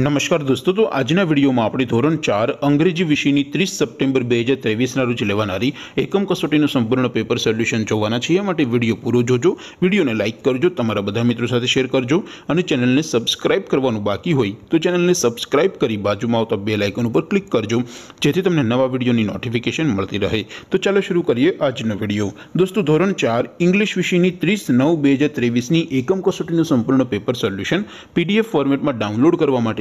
નમસ્કાર દોસ્તો તો આજના વિડિયોમાં આપડી ધોરણ 4 અંગ્રેજી વિષયની 30 સપ્ટેમ્બર 2023 ના રોજ લેવાણારી એકમ કસોટીનું સંપૂર્ણ પેપર સોલ્યુશન જોવાના છે એ માટે વિડિયો પૂરો જોજો વિડિયોને લાઈક કરજો તમારા બધા મિત્રો સાથે શેર કરજો અને ચેનલને સબ્સ્ક્રાઇબ કરવાનું બાકી હોય તો ચેનલને સબ્સ્ક્રાઇબ કરી બાજુમાં આવતો બેલ આઇકન ઉપર ક્લિક કરજો જેથી તમને નવા વિડિયોની નોટિફિકેશન મળતી રહે તો ચાલો શરૂ કરીએ આજનો વિડિયો દોસ્તો ધોરણ 4 ઇંગ્લિશ વિષયની 30/9/2023 ની એકમ કસોટીનું સંપૂર્ણ પેપર સોલ્યુશન PDF ફોર્મેટમાં ડાઉનલોડ કરવા માટે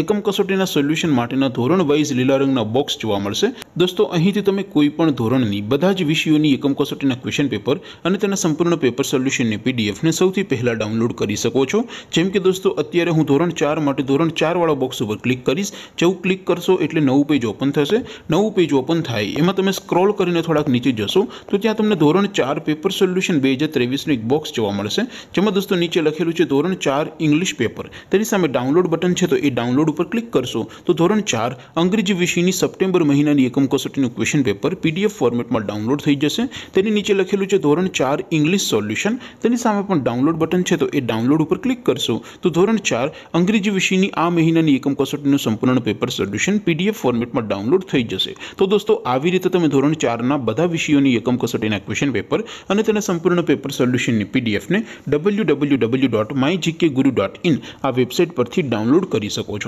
એકમ કસોટીના સોલ્યુશન માટેના ધોરણ વાઇઝ લીલા રંગના બોક્સ જોવા મળશે દોસ્તો અહીંથી તમે કોઈ પણ ધોરણની બધા જ વિષયોની એકમ કસોટીના ક્વેશ્ચન પેપર અને તેના સંપૂર્ણ પેપર સોલ્યુશનની પીડીએફને સૌથી પહેલાં ડાઉનલોડ કરી શકો છો જેમ કે દોસ્તો અત્યારે હું ધોરણ ચાર માટે ધોરણ ચારવાળા બોક્સ ઉપર ક્લિક કરીશ જેવું ક્લિક કરશો એટલે નવું પેજ ઓપન થશે નવું પેજ ઓપન થાય એમાં તમે સ્ક્રોલ કરીને થોડાક નીચે જશો તો ત્યાં તમને ધોરણ ચાર પેપર સોલ્યુશન બે હજાર ત્રેવીસનું એક બોક્સ જોવા મળશે જેમાં દોસ્તો નીચે લખેલું છે ધોરણ ચાર ઇંગ્લિશ પેપર તેની સામે ડાઉનલોડ બટન છે તો એ ડાઉનલોડ બટન ઉપર ક્લિક કરશું તો ધોરણ 4 અંગ્રેજી વિષયની સપ્ટેમ્બર મહિનાની એકમ કસોટીનું ક્વેશ્ચન પેપર પીડીએફ ફોર્મેટમાં ડાઉનલોડ થઈ જશે તેની નીચે લખેલું છે ધોરણ 4 ઇંગ્લિશ સોલ્યુશન તેની સામે આપણ ડાઉનલોડ બટન છે તો એ ડાઉનલોડ ઉપર ક્લિક કરશું તો ધોરણ 4 અંગ્રેજી વિષયની આ મહિનાની એકમ કસોટીનું સંપૂર્ણ પેપર સોલ્યુશન પીડીએફ ફોર્મેટમાં ડાઉનલોડ થઈ જશે તો દોસ્તો આવી રીતે તમે ધોરણ 4 ના બધા વિષયોની એકમ કસોટીના ક્વેશ્ચન પેપર અને તેના સંપૂર્ણ પેપર સોલ્યુશનની પીડીએફ ને www.mygkguru.in આ વેબસાઈટ પરથી ડાઉનલોડ કરી શકો છો